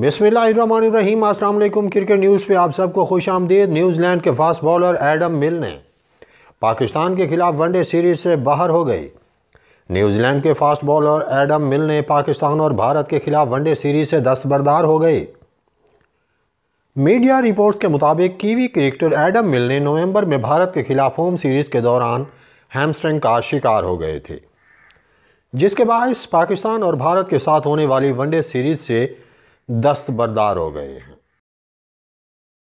बिसमीम अल्लाम cricket news पे आप सबको खुश आमदीद न्यूजीलैंड के फास्ट बॉलर एडम मिल ने पाकिस्तान के खिलाफ वनडे सीरीज़ से बाहर हो गई न्यूजीलैंड के फास्ट बॉलर एडम मिल ने पाकिस्तान और भारत के खिलाफ वनडे सीरीज़ से दस्तबरदार हो गए मीडिया रिपोर्ट्स के मुताबिक कीवी क्रिकेटर एडम मिल ने नवंबर में भारत के खिलाफ होम सीरीज़ के दौरान हैमस्ट्रिंग का शिकार हो गए थे जिसके बायस पाकिस्तान और भारत के साथ होने वाली वनडे सीरीज़ से दस्तबरदार हो गए हैं